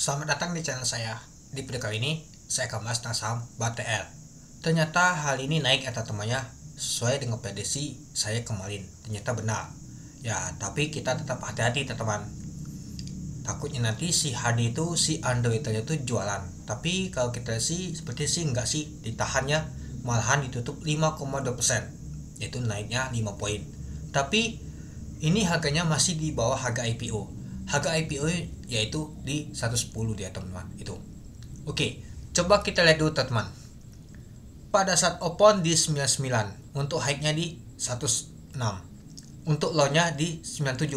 Selamat datang di channel saya. Di video kali ini, saya akan bahas tentang saham BTR. Ternyata hal ini naik atau temannya sesuai dengan prediksi saya kemarin. Ternyata benar. Ya, tapi kita tetap hati-hati teman. teman Takutnya nanti si Hadi itu, si Android itu jualan. Tapi kalau kita sih, seperti sih nggak sih, ditahannya malahan ditutup 5,2%. Yaitu naiknya 5 poin. Tapi ini harganya masih di bawah harga IPO harga IPO yaitu di 110 dia teman-teman itu oke coba kita lihat dulu teman pada saat open di 99 untuk high-nya di 106 untuk low-nya di 97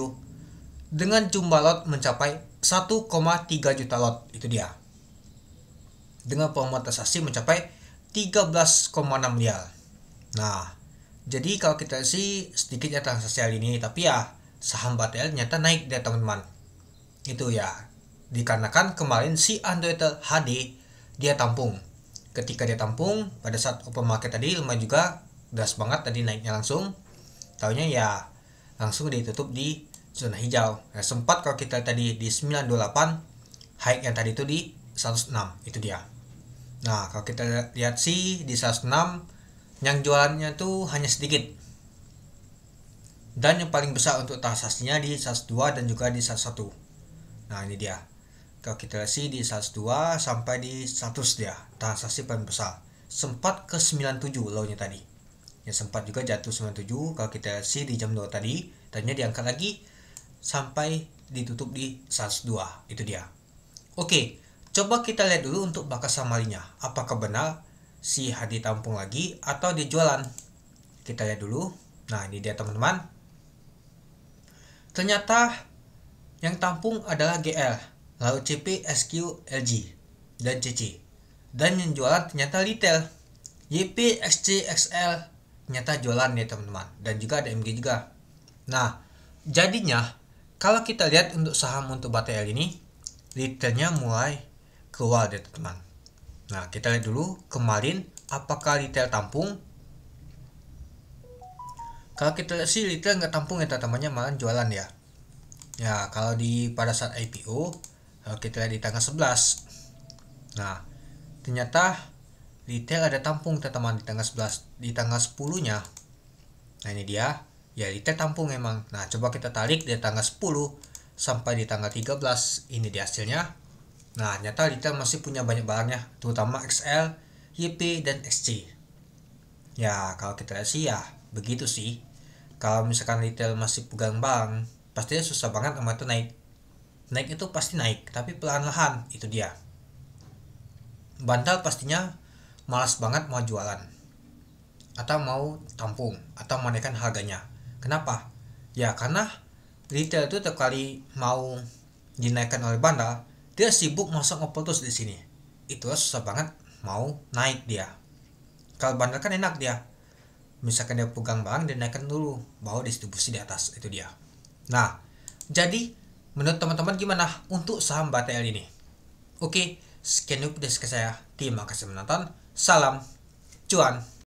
dengan jumlah lot mencapai 1,3 juta lot itu dia dengan pemotasasi mencapai 13,6 miliar nah jadi kalau kita sih sedikitnya transaksi ini tapi ya saham BTL ternyata naik dia teman-teman itu ya, dikarenakan kemarin si Android HD dia tampung. Ketika dia tampung, pada saat open market tadi lumayan juga deras banget tadi naiknya langsung. Tahunya ya langsung ditutup di zona hijau. Nah, sempat kalau kita tadi di 928 high yang tadi itu di 106 itu dia. Nah, kalau kita lihat sih di 106 yang jualannya tuh hanya sedikit. Dan yang paling besar untuk transaksinya di 102 dan juga di 101 nah ini dia kalau kita kalkulasi di 102 sampai di 100 dia transaksi paling besar sempat ke 97 nya tadi yang sempat juga jatuh 97 kalkulasi di jam 2 tadi tadinya diangkat lagi sampai ditutup di 102 itu dia oke coba kita lihat dulu untuk bakal samarinya apakah benar si hadi tampung lagi atau dijualan kita lihat dulu nah ini dia teman-teman ternyata yang tampung adalah GL, lalu CP, SQ, LG, dan CC. Dan yang jualan ternyata retail. YP, XC, XL, ternyata jualan ya teman-teman. Dan juga ada MG juga. Nah, jadinya kalau kita lihat untuk saham untuk BTL ini, retailnya mulai keluar deh teman-teman. Nah, kita lihat dulu kemarin apakah retail tampung kalau kita lihat sih retail nggak tampung ya temannya malah jualan ya Ya, kalau di pada saat IPO eh, kita lihat di tanggal 11. Nah, ternyata detail ada tampung teman di tanggal 11, di tanggal 10-nya. Nah, ini dia. Ya, detail tampung memang Nah, coba kita tarik dari tanggal 10 sampai di tanggal 13. Ini dia hasilnya. Nah, nyata retail masih punya banyak barangnya, terutama XL, YP, dan XC. Ya, kalau kita lihat sih ya, begitu sih. Kalau misalkan retail masih pegang bank, pastinya susah banget sama itu naik naik itu pasti naik tapi pelan-lahan itu dia bantal pastinya malas banget mau jualan atau mau tampung atau menaikkan harganya kenapa ya karena retail itu terkali mau dinaikkan oleh bandar dia sibuk masuk ngeputus di sini itulah susah banget mau naik dia kalau bandar kan enak dia misalkan dia pegang barang dia naikkan dulu bawa distribusi di atas itu dia Nah, jadi menurut teman-teman gimana untuk saham BTL ini? Oke, sekian dulu dari saya. Terima kasih menonton. Salam cuan.